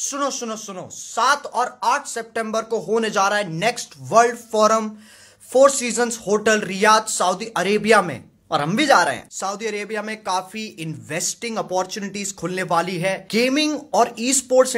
सुनो सुनो सुनो सात और आठ सितंबर को होने जा रहा है next world forum four season hotel Riyadh Saudi Arabia में और हम भी जा रहे हैं सऊदी अरेबिया में काफी इन्वेस्टिंग अपॉर्चुनिटीज खुलने वाली है गेमिंग और ई स्पोर्ट्स